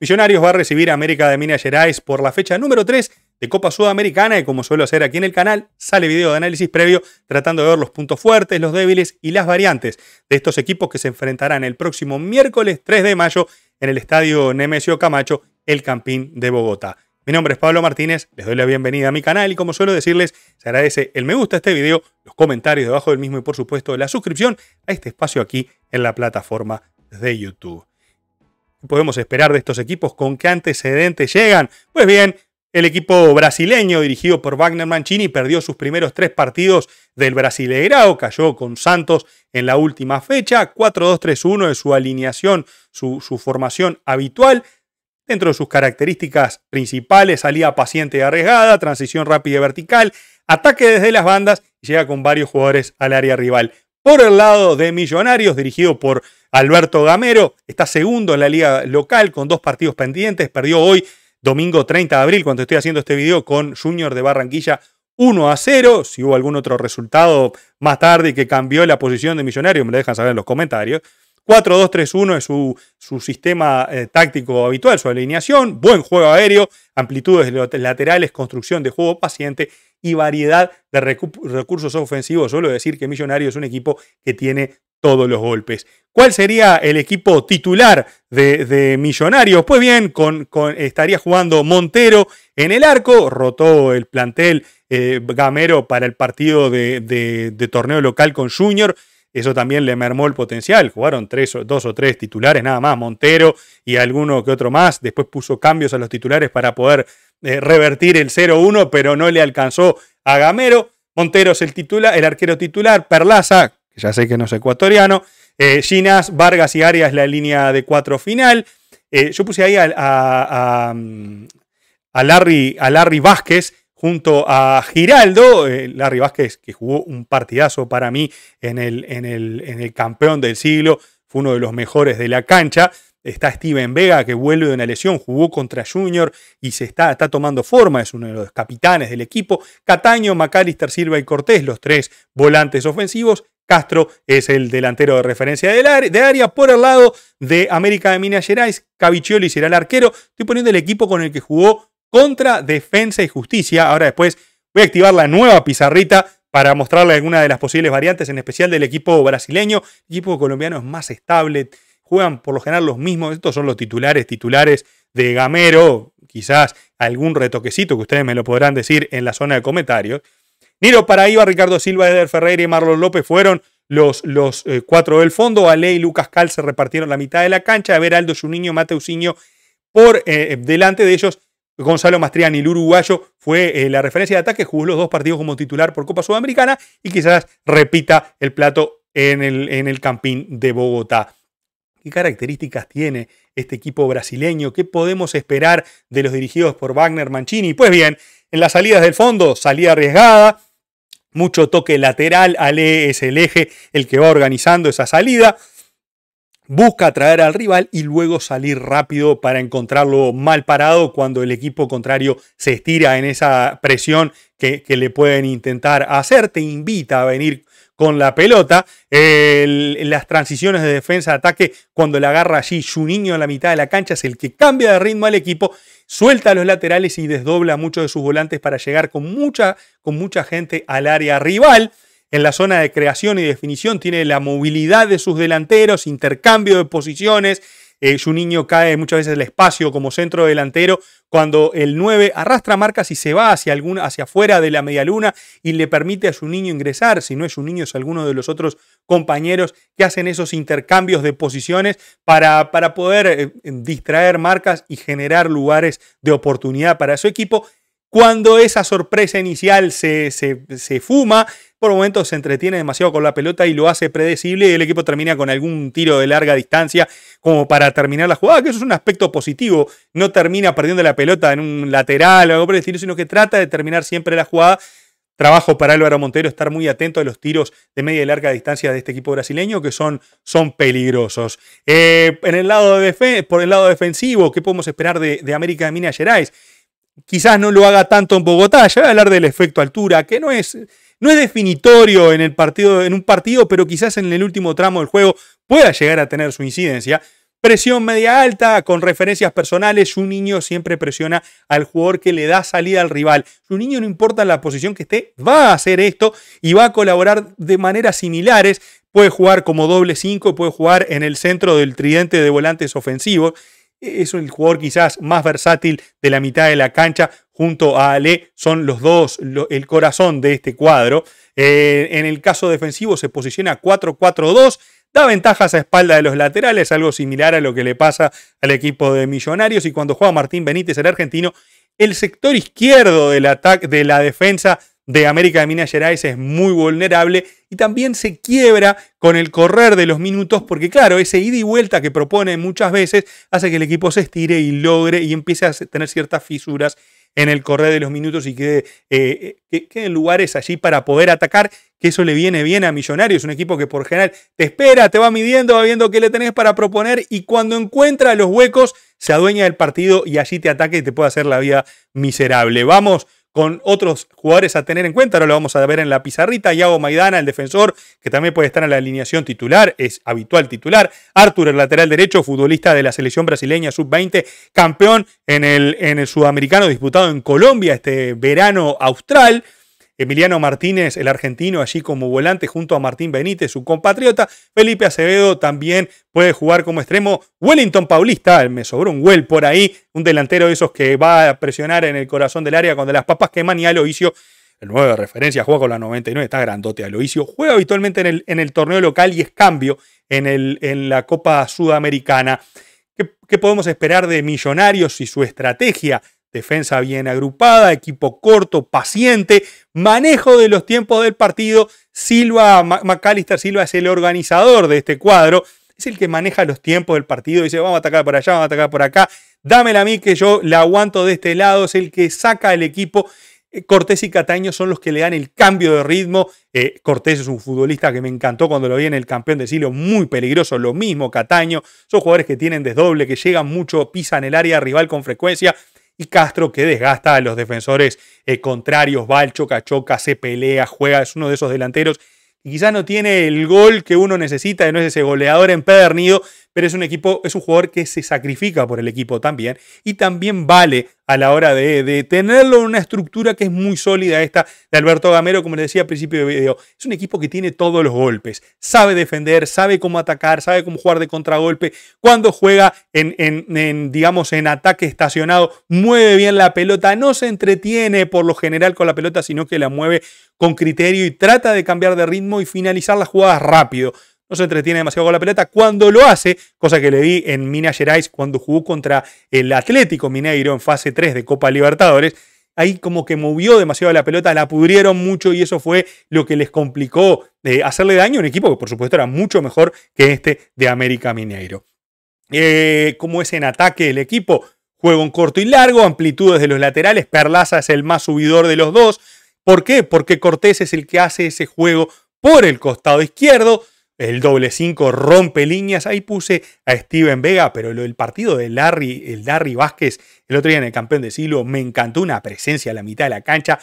Millonarios va a recibir a América de Minas Gerais por la fecha número 3 de Copa Sudamericana y como suelo hacer aquí en el canal, sale video de análisis previo tratando de ver los puntos fuertes, los débiles y las variantes de estos equipos que se enfrentarán el próximo miércoles 3 de mayo en el Estadio Nemesio Camacho, el Campín de Bogotá. Mi nombre es Pablo Martínez, les doy la bienvenida a mi canal y como suelo decirles, se agradece el me gusta a este video, los comentarios debajo del mismo y por supuesto la suscripción a este espacio aquí en la plataforma de YouTube podemos esperar de estos equipos? ¿Con qué antecedentes llegan? Pues bien, el equipo brasileño dirigido por Wagner Mancini perdió sus primeros tres partidos del Brasileirao, cayó con Santos en la última fecha, 4-2-3-1 es su alineación, su, su formación habitual. Dentro de sus características principales, salida paciente y arriesgada, transición rápida y vertical, ataque desde las bandas y llega con varios jugadores al área rival. Por el lado de Millonarios, dirigido por Alberto Gamero, está segundo en la liga local con dos partidos pendientes. Perdió hoy, domingo 30 de abril, cuando estoy haciendo este video, con Junior de Barranquilla 1 a 0. Si hubo algún otro resultado más tarde que cambió la posición de Millonarios, me lo dejan saber en los comentarios. 4-2-3-1 es su, su sistema eh, táctico habitual, su alineación. Buen juego aéreo, amplitudes laterales, construcción de juego paciente y variedad de recursos ofensivos. Suelo decir que Millonario es un equipo que tiene todos los golpes. ¿Cuál sería el equipo titular de, Millonarios? Pues bien, con, estaría jugando Montero en el arco, rotó el plantel eh, Gamero para el partido de, torneo local con Junior. Eso también le mermó el potencial. Jugaron tres, dos o tres titulares nada más, Montero y alguno que otro más. Después puso cambios a los titulares para poder eh, revertir el 0-1, pero no le alcanzó a Gamero. Monteros el, titular, el arquero titular, Perlaza, que ya sé que no es ecuatoriano, eh, Vargas y Arias la línea de cuatro final. Eh, yo puse ahí a, mm, a, Larry, a Vázquez junto a Giraldo, eh, Larry Vázquez que jugó un partidazo para mí en el, en el, en el campeón del siglo, fue uno de los mejores de la cancha. Está Steven Vega, que vuelve de una lesión, jugó contra Junior y se está, está tomando forma, es uno de los capitanes del equipo. Cataño, McAllister, Silva y Cortés, los tres volantes ofensivos. Castro es el delantero de referencia del de área. Por el lado de América de Minas Gerais, Caviccioli será el arquero. Estoy poniendo el equipo con el que jugó contra Defensa y Justicia. Ahora después voy a activar la nueva pizarrita para mostrarle alguna de las posibles variantes, en especial del equipo brasileño. El equipo colombiano es más estable, juegan por lo general los mismos, estos son los titulares, titulares de Gamero, quizás algún retoquecito que ustedes me lo podrán decir en la zona de comentarios. Niro Paraíba, Ricardo Silva, Eder Ferreira y Marlon López fueron los, los eh, cuatro del fondo. Ale y Lucas Cal se repartieron la mitad de la cancha. Everaldo, Juninho, Mateusinho por eh, eh, delante de ellos. Gonzalo Mastriani, el uruguayo, fue la referencia de ataque, jugó los dos partidos como titular por Copa Sudamericana y quizás repita el plato en el, en el Campín de Bogotá. ¿Qué características tiene este equipo brasileño? ¿Qué podemos esperar de los dirigidos por Wagner Mancini? Pues bien, en las salidas del fondo, salida arriesgada, mucho toque lateral, Ale es el eje el que va organizando esa salida, busca atraer al rival y luego salir rápido para encontrarlo mal parado cuando el equipo contrario se estira en esa presión que, le pueden intentar hacer, te invita a venir con la pelota. las transiciones de defensa, ataque, cuando le agarra allí su niño en la mitad de la cancha, es el que cambia de ritmo al equipo, suelta a los laterales y desdobla muchos de sus volantes para llegar con mucha, con mucha gente al área rival. En la zona de creación y definición tiene la movilidad de sus delanteros, intercambio de posiciones, su eh, niño cae muchas veces el espacio como centro delantero cuando el 9 arrastra marcas y se va hacia, alguna, hacia afuera de la medialuna y le permite a su niño ingresar. Si no es su niño, es alguno de los otros compañeros que hacen esos intercambios de posiciones para, para poder eh, em, distraer marcas y generar lugares de oportunidad para su equipo. Cuando esa sorpresa inicial se, se, se fuma, por momentos se entretiene demasiado con la pelota y lo hace predecible el equipo termina con algún tiro de larga distancia como para terminar la jugada, que eso es un aspecto positivo. No termina perdiendo la pelota en un lateral o algo por el estilo, sino que trata de terminar siempre la jugada. Trabajo para Álvaro Montero estar muy atento a los tiros de media y larga distancia de este equipo brasileño que son, son peligrosos. Eh, en el lado de por el lado defensivo, ¿qué podemos esperar de, de América de Minas Gerais? Quizás no lo haga tanto en Bogotá, ya voy a hablar del efecto altura, que no es no es definitorio en, el partido, en un partido, pero quizás en el último tramo del juego pueda llegar a tener su incidencia. Presión media alta, con referencias personales, un niño siempre presiona al jugador que le da salida al rival. Su niño, no importa la posición que esté, va a hacer esto y va a colaborar de maneras similares. Puede jugar como doble 5, puede jugar en el centro del tridente de volantes ofensivos es el jugador quizás más versátil de la mitad de la cancha junto a Ale, son los dos el corazón de este cuadro. Eh, en el caso defensivo se posiciona 4-4-2, da ventajas a espalda de los laterales, algo similar a lo que le pasa al equipo de Millonarios y cuando juega Martín Benítez el argentino, el sector izquierdo del ataque de la defensa de América de Minas Gerais es muy vulnerable y también se quiebra con el correr de los minutos porque claro, ese ida y vuelta que propone muchas veces hace que el equipo se estire y logre y empiece a tener ciertas fisuras en el correr de los minutos y quede, eh, que queden lugares allí para poder atacar, que eso le viene bien a Millonarios, un equipo que por general te espera, te va midiendo, va viendo qué le tenés para proponer y cuando encuentra los huecos se adueña del partido y allí te ataca y te puede hacer la vida miserable. Vamos con otros jugadores a tener en cuenta. Ahora lo vamos a ver en la pizarrita. Iago Maidana, el defensor, que también puede estar en la alineación titular, es habitual titular. Arthur, el lateral derecho, futbolista de la selección brasileña sub-20, campeón en el, en el sudamericano disputado en Colombia este verano austral. Emiliano Martínez, el argentino, allí como volante junto a Martín Benítez, su compatriota. Felipe Acevedo también puede jugar como extremo. Wellington Paulista, eh, me sobró un Well por ahí, un delantero de esos que va a presionar en el corazón del área cuando las papas queman y Aloisio el nuevo de referencia, juega con la 99, está grandote Aloisio, juega habitualmente en el, en el torneo local y es cambio en, el, en la Copa Sudamericana. ¿Qué, ¿Qué, podemos esperar de Millonarios y su estrategia defensa bien agrupada, equipo corto, paciente, manejo de los tiempos del partido. Silva, McAllister Silva es el organizador de este cuadro, es el que maneja los tiempos del partido, dice vamos a atacar por allá, vamos a atacar por acá, dámela a mí que yo la aguanto de este lado, es el que saca el equipo. Eh, Cortés y Cataño son los que le dan el cambio de ritmo. Eh, Cortés es un futbolista que me encantó cuando lo vi en el campeón de siglo, muy peligroso, lo mismo Cataño. Son jugadores que tienen desdoble, que llegan mucho, pisan el área rival con frecuencia y Castro que desgasta a los defensores eh, contrarios, va al choca-choca, se pelea, juega, es uno de esos delanteros. y Quizás no tiene el gol que uno necesita, no es ese goleador empedernido, pero es un equipo, es un jugador que se sacrifica por el equipo también y también vale a la hora de, tenerlo en una estructura que es muy sólida esta de Alberto Gamero, como les decía al principio del video. Es un equipo que tiene todos los golpes, sabe defender, sabe cómo atacar, sabe cómo jugar de contragolpe. Cuando juega en, en, en digamos, en ataque estacionado, mueve bien la pelota, no se entretiene por lo general con la pelota, sino que la mueve con criterio y trata de cambiar de ritmo y finalizar las jugadas rápido no se entretiene demasiado con la pelota. Cuando lo hace, cosa que le vi en Minas Gerais cuando jugó contra el Atlético Mineiro en fase 3 de Copa Libertadores, ahí como que movió demasiado la pelota, la pudrieron mucho y eso fue lo que les complicó eh, hacerle daño a un equipo que por supuesto era mucho mejor que este de América Mineiro. Eh, ¿Cómo es en ataque el equipo? Juego en corto y largo, amplitudes de los laterales, Perlaza es el más subidor de los dos. ¿Por qué? Porque Cortés es el que hace ese juego por el costado izquierdo, el doble cinco rompe líneas. Ahí puse a Steven Vega, pero el partido de Larry, el Larry Vázquez, el otro día en el campeón de siglo, me encantó una presencia a la mitad de la cancha.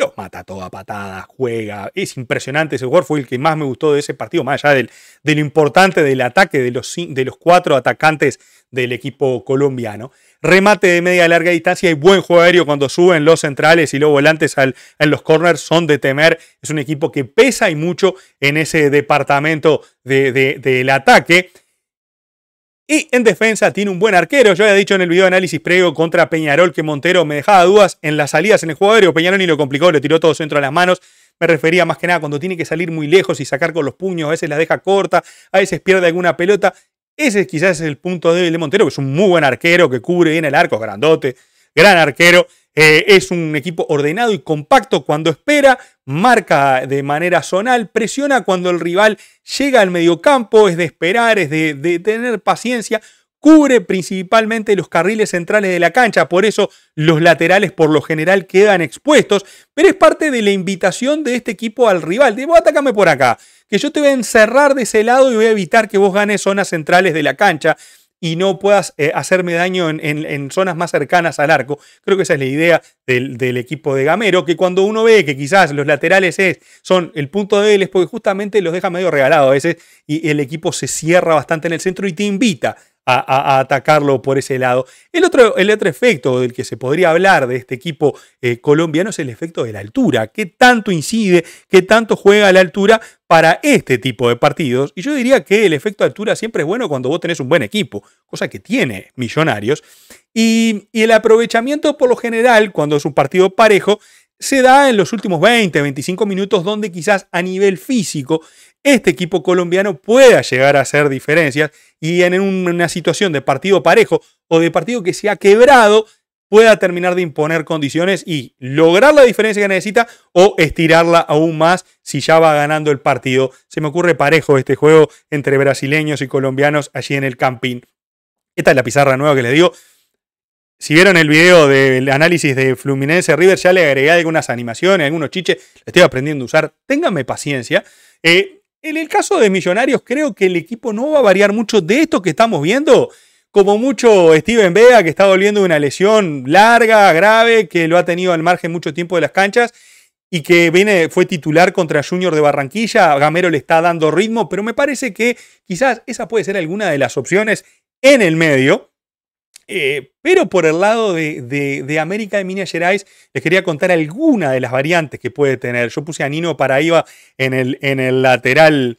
Los mata toda patada, juega. Es impresionante ese jugador. Fue el que más me gustó de ese partido, más allá del, de lo importante del ataque de los, de los cuatro atacantes del equipo colombiano. Remate de media a larga distancia y buen juego aéreo cuando suben los centrales y los volantes en los corners son de temer. Es un equipo que pesa y mucho en ese departamento del ataque. Y en defensa tiene un buen arquero. Yo había dicho en el video de análisis previo contra Peñarol que Montero me dejaba dudas en las salidas en el juego aéreo. Peñarol ni lo complicó, le tiró todo centro a las manos. Me refería más que nada cuando tiene que salir muy lejos y sacar con los puños. A veces la deja corta, a veces pierde alguna pelota. Ese quizás es el punto débil de Montero, que es un muy buen arquero que cubre bien el arco, grandote, gran arquero eh, es un equipo ordenado y compacto cuando espera, marca de manera zonal, presiona cuando el rival llega al mediocampo, es de esperar, es de, tener paciencia, cubre principalmente los carriles centrales de la cancha, por eso los laterales por lo general quedan expuestos, pero es parte de la invitación de este equipo al rival, Digo, atácame por acá, que yo te voy a encerrar de ese lado y voy a evitar que vos ganes zonas centrales de la cancha y no puedas eh, hacerme daño en, en, en, zonas más cercanas al arco. Creo que esa es la idea del, del, equipo de Gamero, que cuando uno ve que quizás los laterales son el punto de él es porque justamente los deja medio regalado a veces y el equipo se cierra bastante en el centro y te invita a, atacarlo por ese lado. El otro, el otro efecto del que se podría hablar de este equipo eh, colombiano es el efecto de la altura. ¿Qué tanto incide? ¿Qué tanto juega a la altura para este tipo de partidos? Y yo diría que el efecto de altura siempre es bueno cuando vos tenés un buen equipo, cosa que tiene Millonarios. Y, y el aprovechamiento por lo general, cuando es un partido parejo, se da en los últimos 20, 25 minutos donde quizás a nivel físico este equipo colombiano pueda llegar a hacer diferencias y en una situación de partido parejo o de partido que se ha quebrado pueda terminar de imponer condiciones y lograr la diferencia que necesita o estirarla aún más si ya va ganando el partido. Se me ocurre parejo este juego entre brasileños y colombianos allí en el camping. Esta es la pizarra nueva que les digo. Si vieron el video del análisis de Fluminense River, ya le agregué algunas animaciones, algunos chiches. Estoy aprendiendo a usar. Ténganme paciencia. Eh, en el caso de Millonarios, creo que el equipo no va a variar mucho de esto que estamos viendo. Como mucho Steven Vega, que está doliendo de una lesión larga, grave, que lo ha tenido al margen mucho tiempo de las canchas y que viene, fue titular contra Junior de Barranquilla. Gamero le está dando ritmo, pero me parece que quizás esa puede ser alguna de las opciones en el medio. Eh, pero por el lado de, América de Minas Gerais, les quería contar alguna de las variantes que puede tener. Yo puse a Nino Paraíba en el, en el lateral.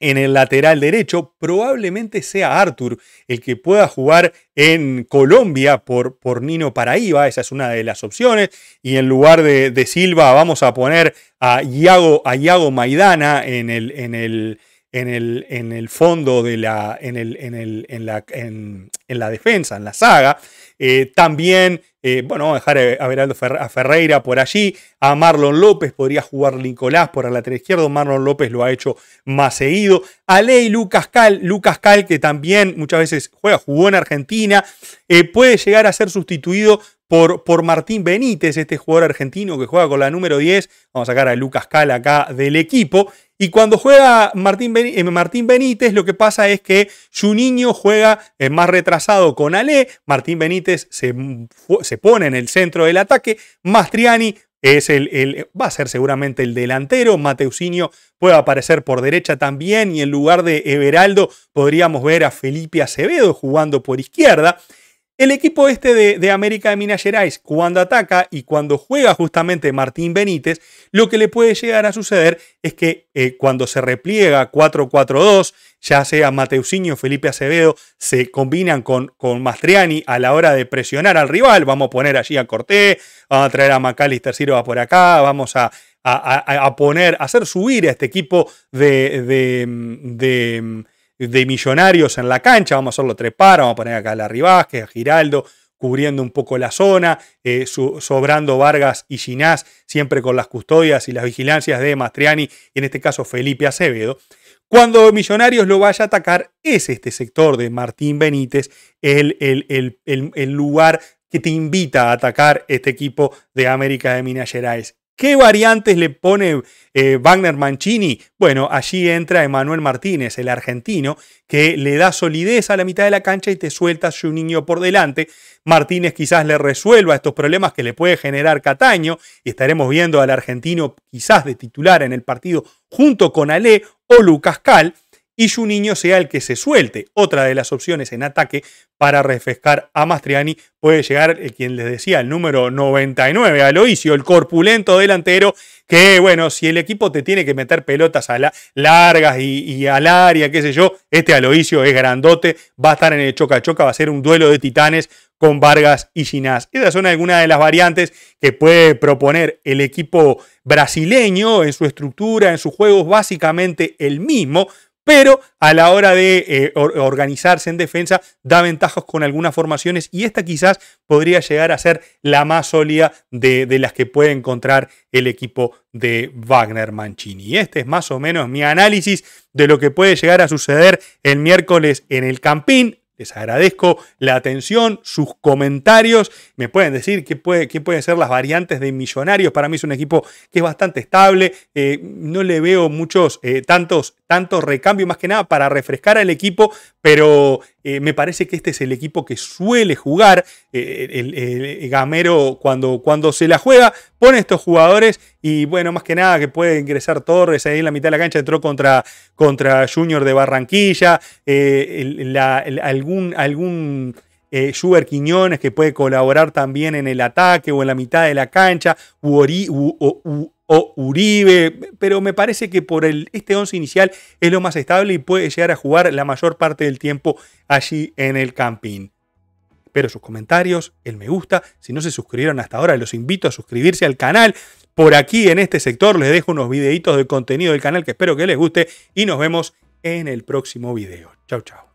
En el lateral derecho, probablemente sea Arthur el que pueda jugar en Colombia por, por Nino Paraíba, esa es una de las opciones. Y en lugar de, de Silva, vamos a poner a Iago, Maidana en el, en el en el, en el fondo de la, en, el, en, el, en, la, en, la defensa, en la saga. Eh, también, eh, bueno, vamos a dejar a Veraldo Ferreira por allí, a Marlon López podría jugar Nicolás por el lateral izquierdo, Marlon López lo ha hecho más seguido, a Ley Lucas Cal, Lucas Cal que también muchas veces juega, jugó en Argentina, eh, puede llegar a ser sustituido por, por, Martín Benítez, este jugador argentino que juega con la número 10. Vamos a sacar a Lucas Cal acá del equipo. Y cuando juega eh, Martín, Benítez, lo que pasa es que su niño juega eh, más retrasado con Ale, Martín Benítez se, pone en el centro del ataque, Mastriani es el, el, va a ser seguramente el delantero, Mateusinho puede aparecer por derecha también y en lugar de Everaldo podríamos ver a Felipe Acevedo jugando por izquierda. El equipo este de, América de Minas Gerais, cuando ataca y cuando juega justamente Martín Benítez, lo que le puede llegar a suceder es que eh, cuando se repliega 4-4-2, ya sea Mateusinho, Felipe Acevedo, se combinan con, con Mastriani a la hora de presionar al rival. Vamos a poner allí a Corté, vamos a traer a Macalister Silva por acá, vamos a, a, poner, a hacer subir a este equipo de, de de millonarios en la cancha. Vamos a hacerlo trepar, vamos a poner acá a que que a Giraldo, cubriendo un poco la zona, eh, sobrando Vargas y Ginás, siempre con las custodias y las vigilancias de Mastriani, y en este caso Felipe Acevedo. Cuando Millonarios lo vaya a atacar, es este sector de Martín Benítez el, el, el lugar que te invita a atacar este equipo de América de Minas Gerais. ¿Qué variantes le pone eh, Wagner Mancini? Bueno, allí entra Emanuel Martínez, el argentino, que le da solidez a la mitad de la cancha y te suelta a niño por delante. Martínez quizás le resuelva estos problemas que le puede generar Cataño y estaremos viendo al argentino quizás de titular en el partido junto con Ale o Lucas Cal y su niño sea el que se suelte. Otra de las opciones en ataque para refrescar a Mastriani puede llegar el eh, quien les decía, el número 99, Aloisio, el corpulento delantero, que bueno, si el equipo te tiene que meter pelotas a la, largas y, al área, qué sé yo, este Aloisio es grandote, va a estar en el choca-choca, va a ser un duelo de titanes con Vargas y Ginás. Esas son algunas de las variantes que puede proponer el equipo brasileño en su estructura, en sus juegos, básicamente el mismo, pero a la hora de eh, organizarse en defensa da ventajas con algunas formaciones y esta quizás podría llegar a ser la más sólida de, de las que puede encontrar el equipo de Wagner Mancini. este es más o menos mi análisis de lo que puede llegar a suceder el miércoles en el Campín, les agradezco la atención, sus comentarios. Me pueden decir qué, puede, qué pueden ser las variantes de Millonarios. Para mí es un equipo que es bastante estable. Eh, no le veo muchos, eh, tantos, tantos recambios, más que nada para refrescar al equipo, pero eh, me parece que este es el equipo que suele jugar. El, Gamero, cuando, cuando se la juega, pone estos jugadores y bueno, más que nada que puede ingresar Torres ahí en la mitad de la cancha, entró contra, contra Junior de Barranquilla, eh, algún, algún eh, Quiñones que puede colaborar también en el ataque o en la mitad de la cancha, o Uribe, pero me parece que por el, este 11 inicial es lo más estable y puede llegar a jugar la mayor parte del tiempo allí en el camping. Espero sus comentarios, el me gusta, si no se suscribieron hasta ahora los invito a suscribirse al canal, por aquí en este sector. Les dejo unos videitos de contenido del canal que espero que les guste y nos vemos en el próximo video. Chau, chau.